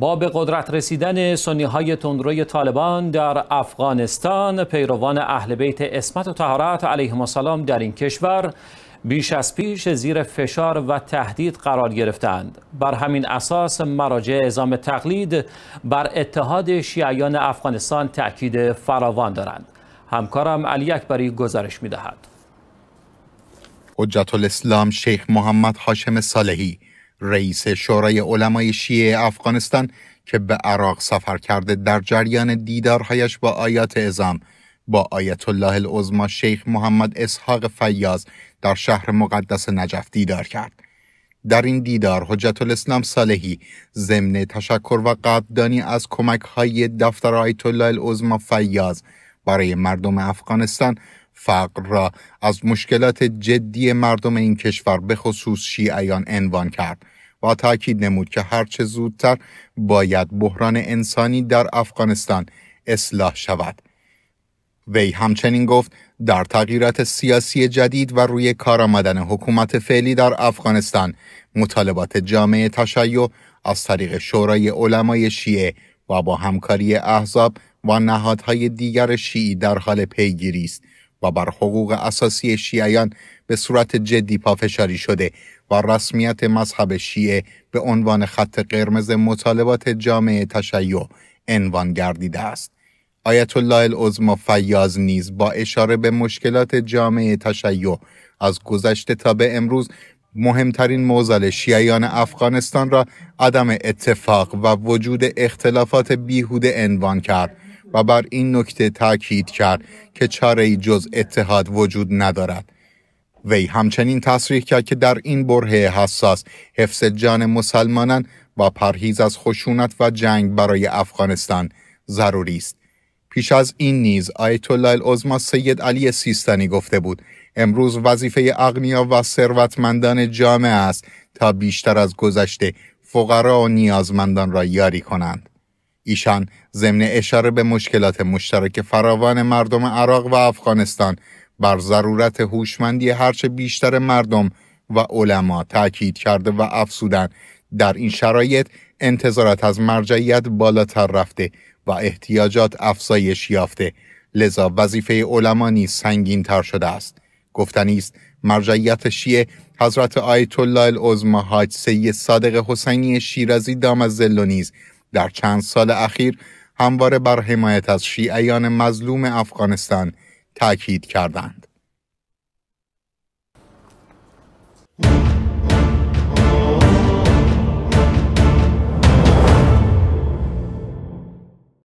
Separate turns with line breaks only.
با به قدرت رسیدن سنی های تندروی طالبان در افغانستان پیروان اهل بیت اسمت و طهارت علیهم السلام در این کشور بیش از پیش زیر فشار و تهدید قرار گرفتند بر همین اساس مراجع اعزام تقلید بر اتحاد شیعیان افغانستان تاکید فراوان دارند همکارم علی اکبری گزارش می‌دهد.
حجت الاسلام شیخ محمد حاشم صالحی رئیس شورای علمای شیعه افغانستان که به عراق سفر کرده در جریان دیدارهایش با آیات ازام با آیت الله العظما شیخ محمد اسحاق فیاض در شهر مقدس نجف دیدار کرد در این دیدار حجت الاسلام صالحی ضمن تشکر و قدردانی از کمک های دفتر آیت الله العظما فیاض برای مردم افغانستان فقر را از مشکلات جدی مردم این کشور به خصوص شیعیان عنوان کرد و تاکید نمود که هرچه زودتر باید بحران انسانی در افغانستان اصلاح شود وی همچنین گفت در تغییرات سیاسی جدید و روی کار آمدن حکومت فعلی در افغانستان مطالبات جامعه تشیع از طریق شورای علمای شیعه و با همکاری احزاب و نهادهای دیگر شیعی در حال پیگیری است و بر حقوق اساسی شیعیان به صورت جدی پافشاری شده و رسمیت مذهب شیعه به عنوان خط قرمز مطالبات جامعه تشیع عنوان گردیده است. آیت الله العظم فیاض نیز با اشاره به مشکلات جامعه تشیع از گذشته تا به امروز مهمترین موزل شیعیان افغانستان را عدم اتفاق و وجود اختلافات بیهوده عنوان کرد و بر این نکته تاکید کرد که چاره جز اتحاد وجود ندارد وی همچنین تصریح کرد که در این بره حساس حفظ جان مسلمانان و پرهیز از خشونت و جنگ برای افغانستان ضروری است پیش از این نیز آیت الله سید علی سیستانی گفته بود امروز وظیفه اغنیا و ثروتمندان جامعه است تا بیشتر از گذشته فقرا و نیازمندان را یاری کنند ایشان ضمن اشاره به مشکلات مشترک فراوان مردم عراق و افغانستان بر ضرورت هوشمندی هرچه بیشتر مردم و علما تاکید کرده و افسودن در این شرایط انتظارات از مرجعیت بالاتر رفته و احتیاجات افزایش یافته لذا وظیفه علما نیز سنگین تر شده است گفتنی است مرجعیت شیعه حضرت آیت الله العظما حاج سید صادق حسینی شیرازی دام نیز در چند سال اخیر همواره بر حمایت از شیعیان مظلوم افغانستان تاکید کردند.